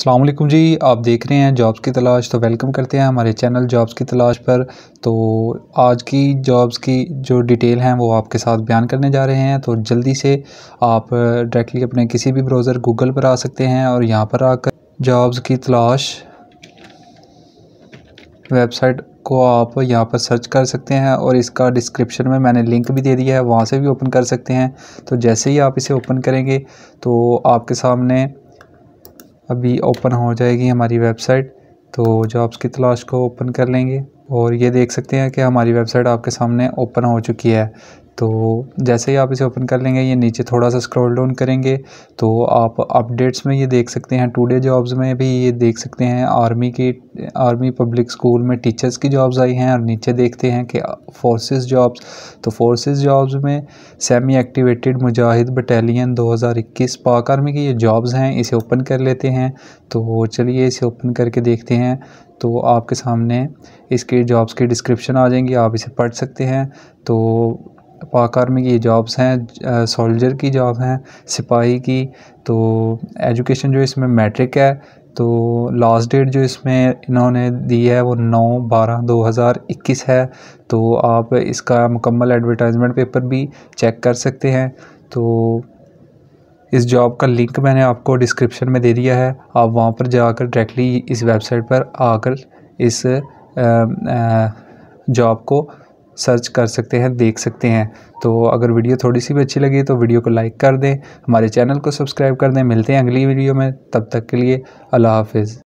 अल्लाम जी आप देख रहे हैं जॉब्स की तलाश तो वेलकम करते हैं हमारे चैनल जॉब्स की तलाश पर तो आज की जॉब्स की जो डिटेल हैं वो आपके साथ बयान करने जा रहे हैं तो जल्दी से आप डायरेक्टली अपने किसी भी ब्राउज़र गूगल पर आ सकते हैं और यहाँ पर आकर जॉब्स की तलाश वेबसाइट को आप यहाँ पर सर्च कर सकते हैं और इसका डिस्क्रिप्शन में मैंने लिंक भी दे दिया है वहाँ से भी ओपन कर सकते हैं तो जैसे ही आप इसे ओपन करेंगे तो आपके सामने अभी ओपन हो जाएगी हमारी वेबसाइट तो जॉब्स की तलाश को ओपन कर लेंगे और ये देख सकते हैं कि हमारी वेबसाइट आपके सामने ओपन हो चुकी है तो जैसे ही आप इसे ओपन कर लेंगे ये नीचे थोड़ा सा स्क्रॉल डाउन करेंगे तो आप अपडेट्स में ये देख सकते हैं टुडे जॉब्स में भी ये देख सकते हैं आर्मी की आर्मी पब्लिक स्कूल में टीचर्स की जॉब्स आई हैं और नीचे देखते हैं कि फोर्सेस जॉब्स तो फोर्सेस जॉब्स में सेमी एक्टिवेटेड मुजाहिद बटालियन दो पाक आर्मी की ये जॉब्स हैं इसे ओपन कर लेते हैं तो चलिए इसे ओपन करके देखते हैं तो आपके सामने इसके जॉब्स की डिस्क्रिप्शन आ जाएंगी आप इसे पढ़ सकते हैं तो पाक आर्मी की जॉब्स हैं सोल्जर की जॉब हैं सिपाही की तो एजुकेशन जो इसमें मैट्रिक है तो लास्ट डेट जो इसमें इन्होंने दी है वो नौ बारह दो हज़ार इक्कीस है तो आप इसका मुकम्मल एडवर्टाइजमेंट पेपर भी चेक कर सकते हैं तो इस जॉब का लिंक मैंने आपको डिस्क्रिप्शन में दे दिया है आप वहाँ पर जाकर डायरेक्टली इस वेबसाइट पर आकर इस जॉब को सर्च कर सकते हैं देख सकते हैं तो अगर वीडियो थोड़ी सी भी अच्छी लगी तो वीडियो को लाइक कर दें हमारे चैनल को सब्सक्राइब कर दें मिलते हैं अगली वीडियो में तब तक के लिए अल्लाह हाफिज़